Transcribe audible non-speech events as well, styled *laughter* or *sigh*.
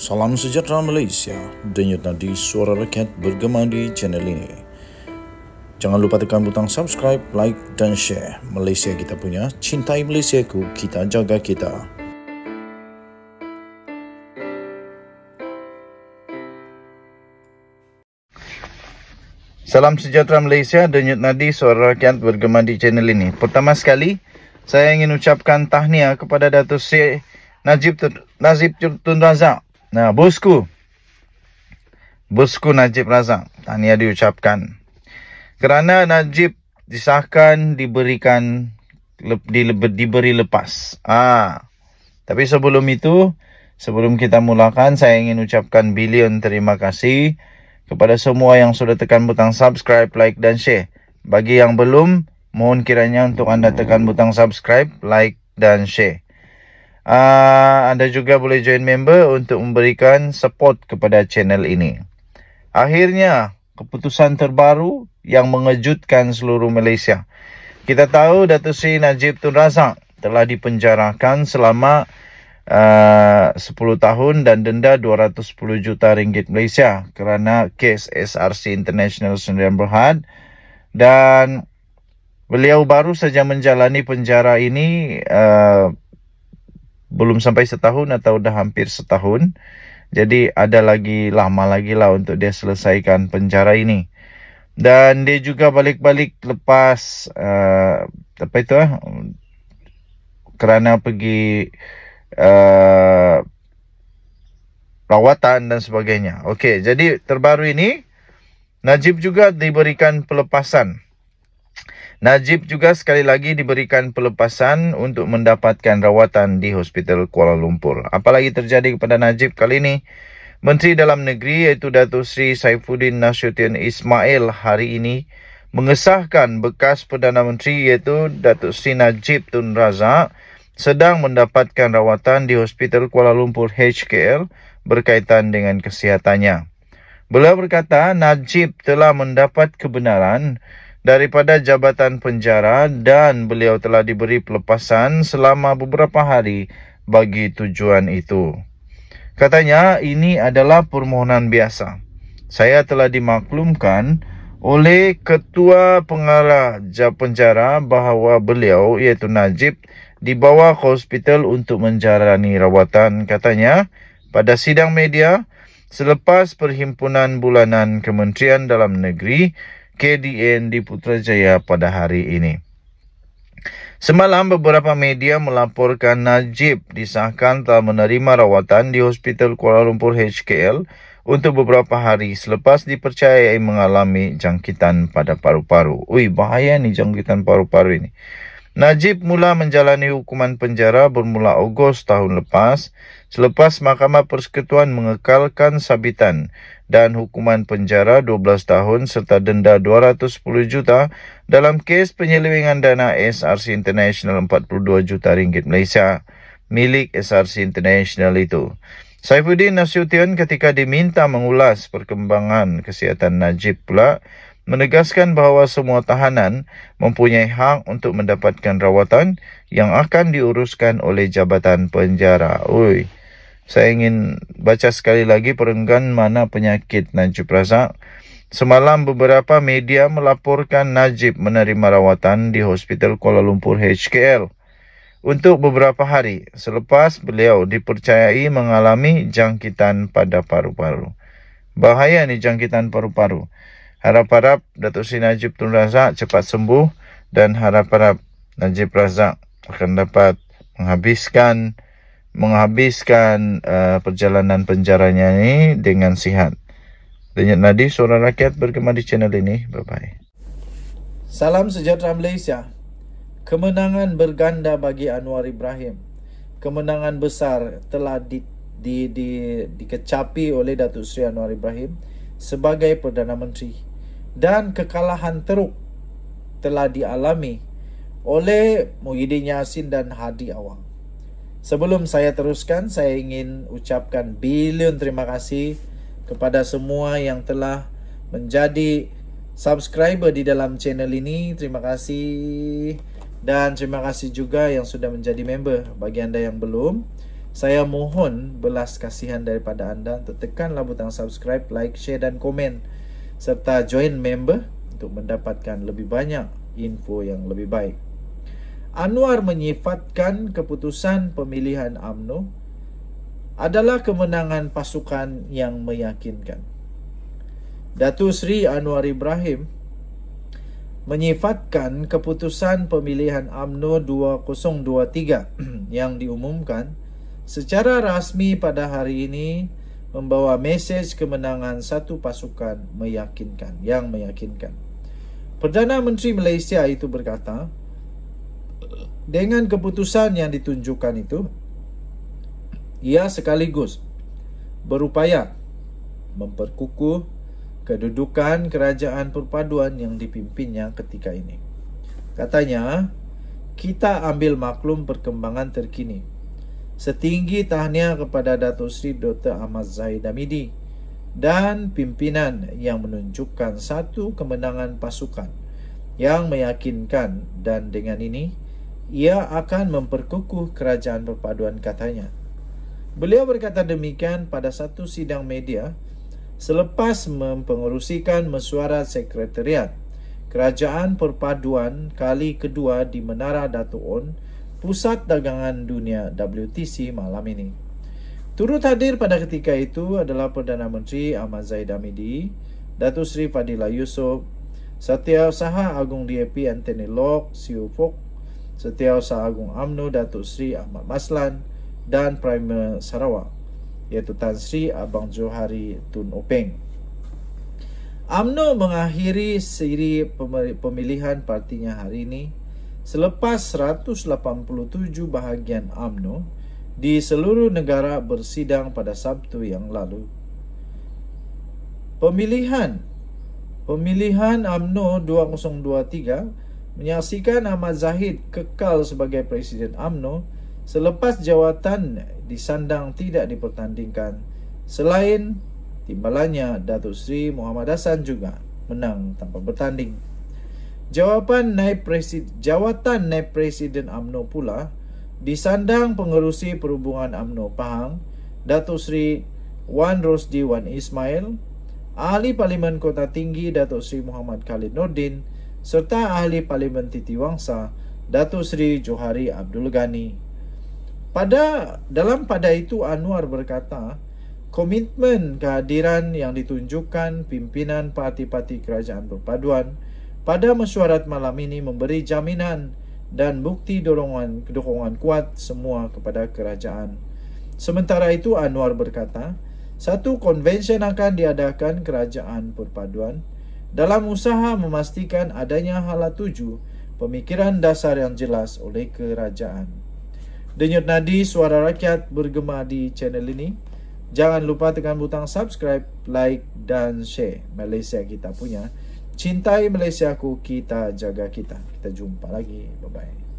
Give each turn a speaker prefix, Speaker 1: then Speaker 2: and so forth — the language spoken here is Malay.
Speaker 1: Salam sejahtera Malaysia. Denyut nadi suara rakyat bergema di channel ini. Jangan lupa tekan butang subscribe, like dan share. Malaysia kita punya, cintai Malaysia ku, kita jaga kita. Salam sejahtera Malaysia, Denyut Nadi, suara rakyat bergema di channel ini. Pertama sekali, saya ingin ucapkan tahniah kepada Datuk Seri Najib Tun Razak Nah, bosku. Bosku Najib Razak. Tahniah diucapkan. Kerana Najib disahkan diberikan di, diberi lepas. Ah. Tapi sebelum itu, sebelum kita mulakan, saya ingin ucapkan bilion terima kasih kepada semua yang sudah tekan butang subscribe, like dan share. Bagi yang belum, mohon kiranya untuk anda tekan butang subscribe, like dan share. Uh, anda juga boleh join member untuk memberikan support kepada channel ini. Akhirnya, keputusan terbaru yang mengejutkan seluruh Malaysia. Kita tahu Datuk Seri Najib Tun Razak telah dipenjarakan selama ah, uh, 10 tahun dan denda 210 juta ringgit Malaysia kerana kes SRC International Sdn Bhd dan beliau baru saja menjalani penjara ini uh, belum sampai setahun atau dah hampir setahun. Jadi ada lagi lama lagi lah untuk dia selesaikan penjara ini. Dan dia juga balik-balik lepas uh, apa itu? Uh, kerana pergi uh, rawatan dan sebagainya. Okey, jadi terbaru ini Najib juga diberikan pelepasan. Najib juga sekali lagi diberikan pelepasan untuk mendapatkan rawatan di Hospital Kuala Lumpur. Apalagi terjadi kepada Najib kali ini, Menteri Dalam Negeri iaitu Datuk Sri Saifuddin Nasution Ismail hari ini mengesahkan bekas Perdana Menteri iaitu Datuk Sri Najib Tun Razak sedang mendapatkan rawatan di Hospital Kuala Lumpur HKL berkaitan dengan kesihatannya. Beliau berkata Najib telah mendapat kebenaran daripada jabatan penjara dan beliau telah diberi pelepasan selama beberapa hari bagi tujuan itu. Katanya ini adalah permohonan biasa. Saya telah dimaklumkan oleh ketua pengarah penjara bahawa beliau iaitu Najib dibawa ke hospital untuk menjalani rawatan katanya pada sidang media selepas perhimpunan bulanan Kementerian Dalam Negeri KDN di Putrajaya pada hari ini. Semalam beberapa media melaporkan Najib disahkan telah menerima rawatan di Hospital Kuala Lumpur HKL untuk beberapa hari selepas dipercayai mengalami jangkitan pada paru-paru. Ui bahaya ni jangkitan paru-paru ini. -paru Najib mula menjalani hukuman penjara bermula Ogos tahun lepas selepas Mahkamah Persekutuan mengekalkan sabitan dan hukuman penjara 12 tahun serta denda 210 juta dalam kes penyelewengan dana SRC International 42 juta ringgit Malaysia milik SRC International itu. Saifuddin Nasution ketika diminta mengulas perkembangan kesihatan Najib pula menegaskan bahawa semua tahanan mempunyai hak untuk mendapatkan rawatan yang akan diuruskan oleh jabatan penjara. Oi. Saya ingin baca sekali lagi perenggan mana penyakit Najib Razak. Semalam beberapa media melaporkan Najib menerima rawatan di Hospital Kuala Lumpur HKL untuk beberapa hari selepas beliau dipercayai mengalami jangkitan pada paru-paru. Bahaya ni jangkitan paru-paru. Harap-harap Datuk Seri Najib Tun Razak cepat sembuh dan harap-harap Najib Razak akan dapat menghabiskan menghabiskan uh, perjalanan penjaranya ini dengan sihat. Denyut Nadi, Suara Rakyat bergema di channel ini. Bye-bye. Salam sejahtera Malaysia. Kemenangan berganda bagi Anwar Ibrahim. Kemenangan besar telah di, di, di, di dikecapi oleh Datuk Seri Anwar Ibrahim sebagai Perdana Menteri dan kekalahan teruk telah dialami oleh Muhyiddin Yassin dan Hadi Awang. Sebelum saya teruskan, saya ingin ucapkan bilion terima kasih kepada semua yang telah menjadi subscriber di dalam channel ini. Terima kasih dan terima kasih juga yang sudah menjadi member bagi anda yang belum. Saya mohon belas kasihan daripada anda untuk tekanlah butang subscribe, like, share dan komen serta join member untuk mendapatkan lebih banyak info yang lebih baik. Anwar menyifatkan keputusan pemilihan AMNO adalah kemenangan pasukan yang meyakinkan. Datu Sri Anwar Ibrahim menyifatkan keputusan pemilihan AMNO 2023 *clears throat* yang diumumkan secara rasmi pada hari ini membawa mesej kemenangan satu pasukan meyakinkan yang meyakinkan. Perdana Menteri Malaysia itu berkata, dengan keputusan yang ditunjukkan itu, ia sekaligus berupaya memperkukuh kedudukan kerajaan perpaduan yang dipimpinnya ketika ini. Katanya, kita ambil maklum perkembangan terkini Setinggi tahniah kepada Datuk Seri Dr. Ahmad Zahid Hamidi dan pimpinan yang menunjukkan satu kemenangan pasukan yang meyakinkan dan dengan ini ia akan memperkukuh kerajaan perpaduan katanya. Beliau berkata demikian pada satu sidang media selepas mempengerusikan mesyuarat sekretariat kerajaan perpaduan kali kedua di Menara Datuk On pusat dagangan dunia WTC malam ini. Turut hadir pada ketika itu adalah Perdana Menteri Ahmad Zaid Hamidi, Datuk Seri Fadila Yusof, Setiausaha Agung DAP Anthony Lok, Siu Fok, Setiausaha Agung AMNO Datuk Seri Ahmad Maslan dan Prime Sarawak iaitu Tan Sri Abang Johari Tun Openg. AMNO mengakhiri siri pemilihan partinya hari ini Selepas 187 bahagian AMNO di seluruh negara bersidang pada Sabtu yang lalu. Pemilihan Pemilihan AMNO 2023 menyaksikan Ahmad Zahid kekal sebagai Presiden AMNO selepas jawatan disandang tidak dipertandingkan selain timbalannya Datuk Seri Muhammad Hassan juga menang tanpa bertanding. Jawapan Naib Presiden Jawatan Naib Presiden AMNO pula disandang pengerusi perhubungan AMNO Pahang Datuk Seri Wan Rosdi Wan Ismail Ahli Parlimen Kota Tinggi Datuk Seri Muhammad Khalid Nordin serta Ahli Parlimen Titiwangsa Datuk Seri Johari Abdul Ghani pada dalam pada itu Anwar berkata komitmen kehadiran yang ditunjukkan pimpinan parti-parti kerajaan berpaduan pada mesyuarat malam ini memberi jaminan dan bukti dorongan dukungan kuat semua kepada kerajaan. Sementara itu Anwar berkata, satu konvensyen akan diadakan kerajaan perpaduan dalam usaha memastikan adanya hala tuju pemikiran dasar yang jelas oleh kerajaan. Denyut nadi suara rakyat bergema di channel ini. Jangan lupa tekan butang subscribe, like dan share Malaysia kita punya. Cintai Malaysia ku, kita jaga kita. Kita jumpa lagi. Bye-bye.